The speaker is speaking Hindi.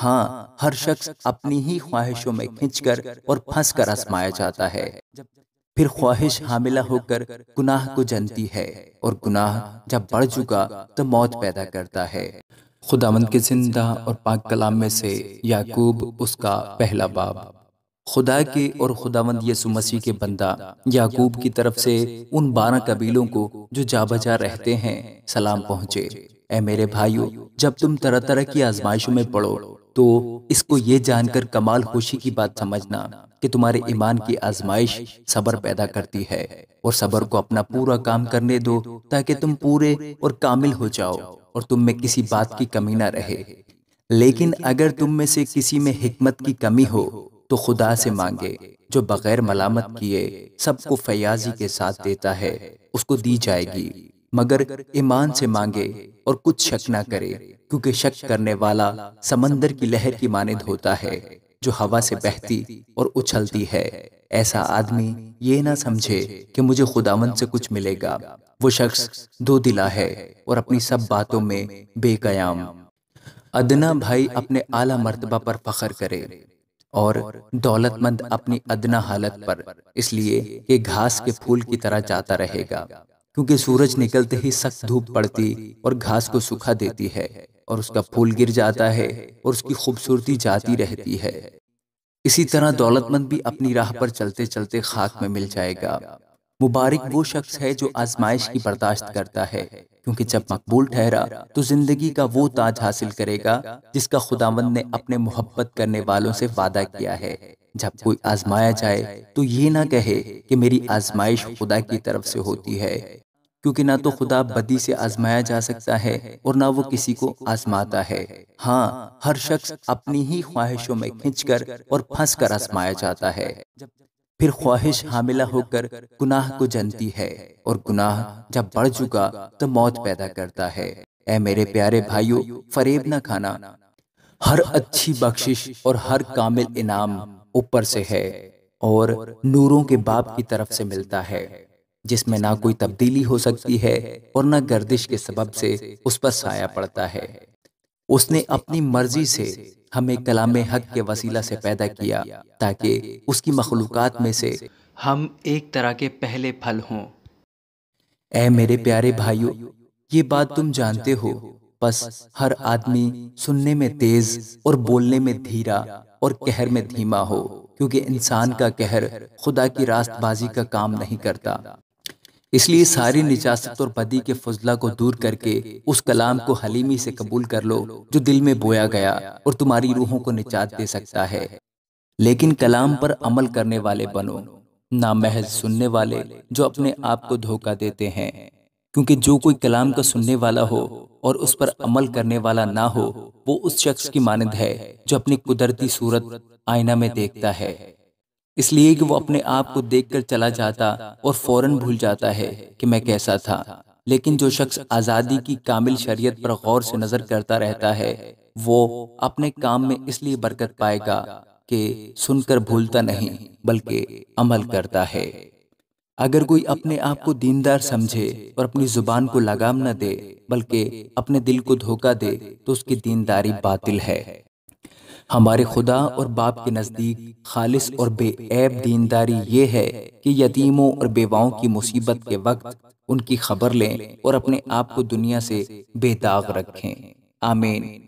हाँ हर शख्स अपनी ही ख्वाहिशों में कर और फंस कर आजमाया जाता है फिर ख्वाहिश हामिला होकर गुनाह को जनती है और गुनाह जब बढ़ चुका तो मौत पैदा करता है खुदावंद के जिंदा और पाक कलाम में से याकूब उसका पहला बाब खुदा के और खुदावंद यीशु मसीह के बंदा याकूब की तरफ से उन बारह कबीलों को जो जाबजा रहते हैं सलाम पहुंचे ए मेरे भाइयों जब तुम तरह तरह की आजमाइशों में पड़ो तो इसको ये जानकर कमाल खुशी की बात समझना कि तुम्हारे ईमान की आजमाइश सबर पैदा करती है और सबर को अपना पूरा काम करने दो ताकि तुम पूरे और कामिल हो जाओ और तुम में किसी बात की कमी ना रहे लेकिन अगर तुम में से किसी में हिकमत की कमी हो तो खुदा से मांगे जो बगैर मलामत किए सबको फयाजी के साथ देता है उसको दी जाएगी मगर ईमान से मांगे और कुछ शक ना करे क्योंकि शक करने वाला समंदर की लहर की मानद होता है जो हवा से बहती और उछलती है ऐसा आदमी ये ना समझे कि मुझे खुदावंत से कुछ मिलेगा वो शख्स दो दिला है और अपनी सब बातों में बेकयाम अदना भाई अपने आला मर्तबा पर फखर करे और दौलतमंद अपनी अदना हालत पर इसलिए कि घास के फूल की तरह जाता रहेगा क्योंकि सूरज निकलते ही सख्त धूप पड़ती और घास को सुखा देती है और उसका फूल गिर जाता है और उसकी खूबसूरती जाती रहती है इसी तरह दौलतमंद भी अपनी राह पर चलते चलते खाक में मिल जाएगा मुबारक वो शख्स है जो आजमाइश की बर्दाश्त करता है क्योंकि जब मकबूल ठहरा तो जिंदगी का वो ताज हासिल करेगा जिसका खुदावंद ने अपने मोहब्बत करने वालों से वादा किया है जब कोई आजमाया जाए तो ये ना कहे कि मेरी आजमाइश खुदा की तरफ से होती है क्योंकि ना तो खुदा बदी से आजमाया जा सकता है और ना वो किसी को आजमाता है हाँ हर शख्स अपनी ही ख्वाहिशों में खिंच और फंस कर आजमाया जाता है फिर ख्वाहिश हामिला होकर गुनाह को जनती है और गुनाह जब बढ़ चुका तो मौत पैदा करता है ऐ मेरे प्यारे भाइयों फरेब ना खाना हर अच्छी बख्शिश और हर कामिल इनाम ऊपर से है और नूरों के बाप की तरफ से मिलता है जिसमें ना कोई तब्दीली हो सकती है और ना गर्दिश के सबब से उस पर साया पड़ता है उसने अपनी मर्जी से हमें कलाम हक के वसीला से पैदा किया ताकि उसकी मखलूक़ात में से हम एक तरह के पहले फल हों ऐ मेरे प्यारे भाइयों ये बात तुम जानते हो बस हर आदमी सुनने में तेज और बोलने में धीरा और कहर में धीमा हो क्योंकि इंसान का कहर खुदा की रास्तबाजी का काम नहीं करता इसलिए सारी निजात और बदी के फजला को दूर करके उस कलाम को हलीमी से कबूल कर लो जो दिल में बोया गया और तुम्हारी रूहों को निजात दे सकता है लेकिन कलाम पर अमल करने वाले बनो ना महज सुनने वाले जो अपने आप को धोखा देते हैं क्योंकि जो कोई कलाम का सुनने वाला हो और उस पर अमल करने वाला ना हो वो उस शख्स की मानद है जो अपनी कुदरती सूरत आईना में देखता है इसलिए कि वो अपने आप को देखकर चला जाता और फौरन भूल जाता है कि मैं कैसा था लेकिन जो शख्स आज़ादी की कामिल शरीयत पर गौर से नज़र करता रहता है वो अपने काम में इसलिए बरकत पाएगा कि सुनकर भूलता नहीं बल्कि अमल करता है अगर कोई अपने आप को दीनदार समझे और अपनी जुबान को लगाम न दे बल्कि अपने दिल को धोखा दे तो उसकी दीनदारी बातिल है हमारे खुदा और बाप के नज़दीक खालिस और बेऐब दीनदारी ये है कि यतीमों और बेवाओं की मुसीबत के वक्त उनकी खबर लें और अपने आप को दुनिया से बेदाग रखें आमीन